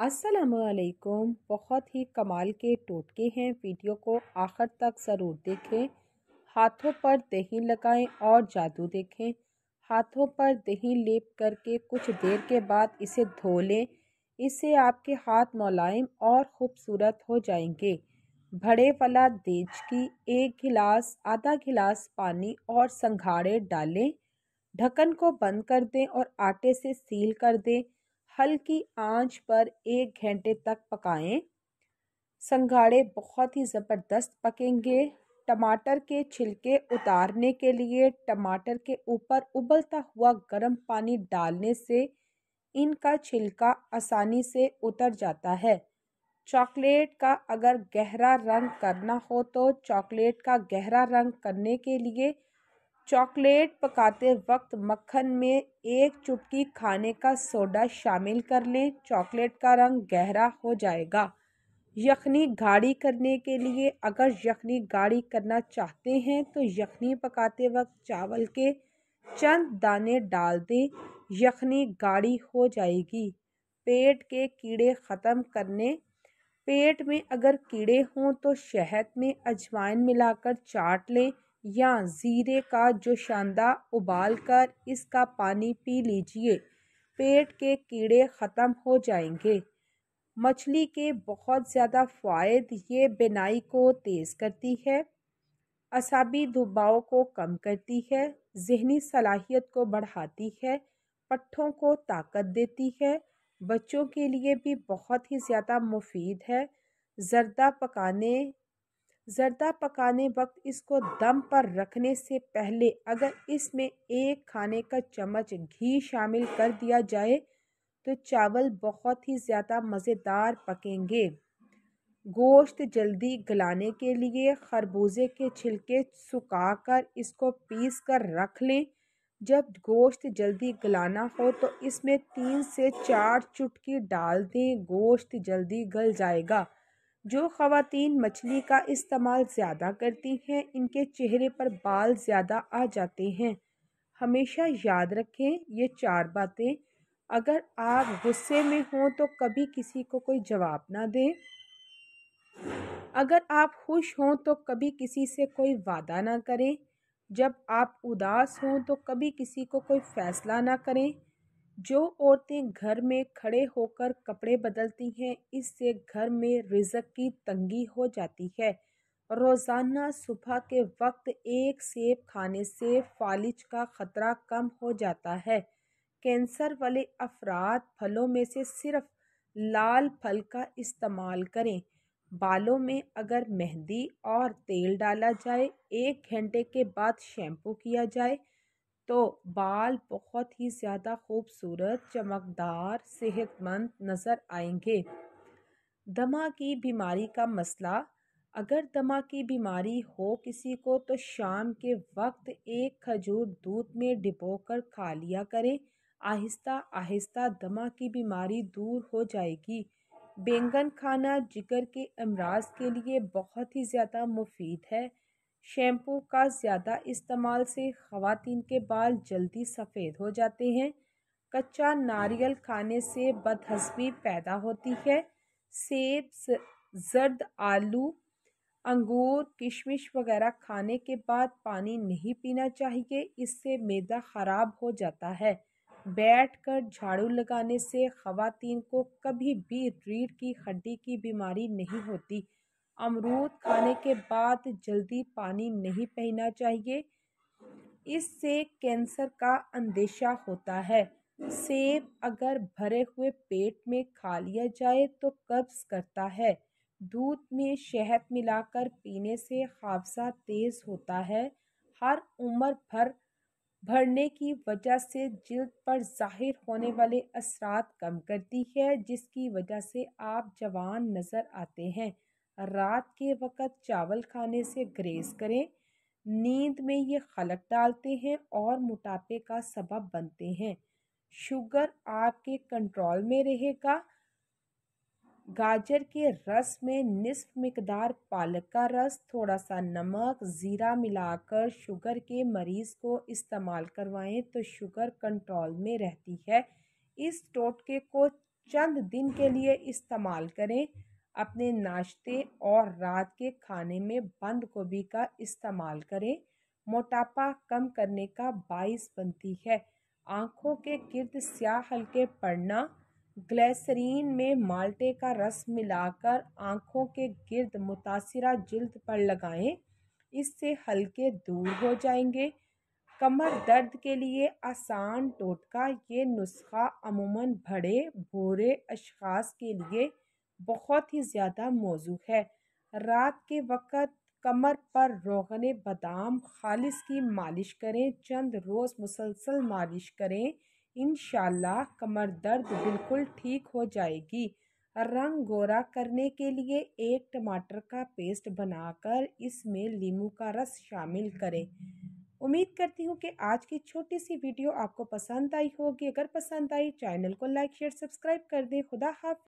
असलकुम बहुत ही कमाल के टोटके हैं वीडियो को आखिर तक ज़रूर देखें हाथों पर दही लगाएं और जादू देखें हाथों पर दही लेप करके कुछ देर के बाद इसे धो लें इससे आपके हाथ मुलायम और ख़ूबसूरत हो जाएंगे भड़े वाला देज की एक गिलास आधा गिलास पानी और संघाड़े डालें ढक्कन को बंद कर दें और आटे से सील कर दें हल्की आंच पर एक घंटे तक पकाएं संघाड़े बहुत ही ज़बरदस्त पकेंगे टमाटर के छिलके उतारने के लिए टमाटर के ऊपर उबलता हुआ गर्म पानी डालने से इनका छिलका आसानी से उतर जाता है चॉकलेट का अगर गहरा रंग करना हो तो चॉकलेट का गहरा रंग करने के लिए चॉकलेट पकाते वक्त मक्खन में एक चुटकी खाने का सोडा शामिल कर लें चॉकलेट का रंग गहरा हो जाएगा यखनी गाढ़ी करने के लिए अगर यखनी गाढ़ी करना चाहते हैं तो यखनी पकाते वक्त चावल के चंद दाने डाल दें यखनी गाढ़ी हो जाएगी पेट के कीड़े ख़त्म करने पेट में अगर कीड़े हों तो शहद में अजवाइन मिलाकर चाट लें या ज़ीरे का जोशांदा उबाल कर इसका पानी पी लीजिए पेट के कीड़े ख़त्म हो जाएंगे मछली के बहुत ज़्यादा फ़ायद ये बिनाई को तेज़ करती है असाबी दबाव को कम करती है जहनी सलाहियत को बढ़ाती है पट्ठों को ताकत देती है बच्चों के लिए भी बहुत ही ज़्यादा मुफीद है जरदा पकाने ज़रदा पकाने वक्त इसको दम पर रखने से पहले अगर इसमें एक खाने का चम्मच घी शामिल कर दिया जाए तो चावल बहुत ही ज़्यादा मज़ेदार पकेंगे गोश्त जल्दी गलाने के लिए खरबूजे के छिलके सुखाकर इसको पीस कर रख लें जब गोश्त जल्दी गलाना हो तो इसमें तीन से चार चुटकी डाल दें गोश्त जल्दी गल जाएगा जो ख़वातीन मछली का इस्तेमाल ज़्यादा करती हैं इनके चेहरे पर बाल ज़्यादा आ जाते हैं हमेशा याद रखें ये चार बातें अगर आप गुस्से में हों तो कभी किसी को कोई जवाब ना दें अगर आप खुश हों तो कभी किसी से कोई वादा ना करें जब आप उदास हों तो कभी किसी को कोई फ़ैसला ना करें जो औरतें घर में खड़े होकर कपड़े बदलती हैं इससे घर में रिजक की तंगी हो जाती है रोज़ाना सुबह के वक्त एक सेब खाने से फालिज का ख़तरा कम हो जाता है कैंसर वाले अफराद फलों में से सिर्फ लाल फल का इस्तेमाल करें बालों में अगर मेहंदी और तेल डाला जाए एक घंटे के बाद शैम्पू किया जाए तो बाल बहुत ही ज़्यादा खूबसूरत चमकदार सेहतमंद नज़र आएंगे दमा की बीमारी का मसला अगर दमा की बीमारी हो किसी को तो शाम के वक्त एक खजूर दूध में डिबो कर खा लिया करें आहिस्ता आहिस्ता दमा की बीमारी दूर हो जाएगी बैंगन खाना जिगर के अमराज के लिए बहुत ही ज़्यादा मुफीद है शैम्पू का ज़्यादा इस्तेमाल से ख़वातीन के बाल जल्दी सफ़ेद हो जाते हैं कच्चा नारियल खाने से बदहसबी पैदा होती है सेब जर्द आलू अंगूर किशमिश वगैरह खाने के बाद पानी नहीं पीना चाहिए इससे मैदा ख़राब हो जाता है बैठकर झाड़ू लगाने से ख़वातीन को कभी भी रीढ़ की हड्डी की बीमारी नहीं होती अमरूद खाने के बाद जल्दी पानी नहीं पीना चाहिए इससे कैंसर का अंदेशा होता है सेब अगर भरे हुए पेट में खा लिया जाए तो कब्ज करता है दूध में शहद मिलाकर पीने से हादसा तेज़ होता है हर उम्र भर भरने की वजह से जल्द पर जाहिर होने वाले असरात कम करती है जिसकी वजह से आप जवान नज़र आते हैं रात के वक़्त चावल खाने से ग्रेज़ करें नींद में ये खलक डालते हैं और मोटापे का सबब बनते हैं शुगर आपके कंट्रोल में रहेगा गाजर के रस में निसफ मकदार पालक का रस थोड़ा सा नमक ज़ीरा मिलाकर शुगर के मरीज़ को इस्तेमाल करवाएं तो शुगर कंट्रोल में रहती है इस टोटके को चंद दिन के लिए इस्तेमाल करें अपने नाश्ते और रात के खाने में बंद गोभी का इस्तेमाल करें मोटापा कम करने का बाइस बनती है आँखों के गिर्द स्याह हल्के पड़ना ग्लैसरीन में माल्टे का रस मिलाकर आँखों के गिर्द मुतासर जल्द पर लगाएं इससे हल्के दूर हो जाएंगे कमर दर्द के लिए आसान टोटका ये नुस्खा अमूमन भड़े भूरे अशास के लिए बहुत ही ज़्यादा मौजू है रात के वक़्त कमर पर रोग़न बादाम खालिश की मालिश करें चंद रोज़ मुसलसल मालिश करें इन कमर दर्द बिल्कुल ठीक हो जाएगी रंग गोरा करने के लिए एक टमाटर का पेस्ट बनाकर इसमें लीम का रस शामिल करें उम्मीद करती हूँ कि आज की छोटी सी वीडियो आपको पसंद आई होगी अगर पसंद आई चैनल को लाइक शेयर सब्सक्राइब कर दें खुदा हाफ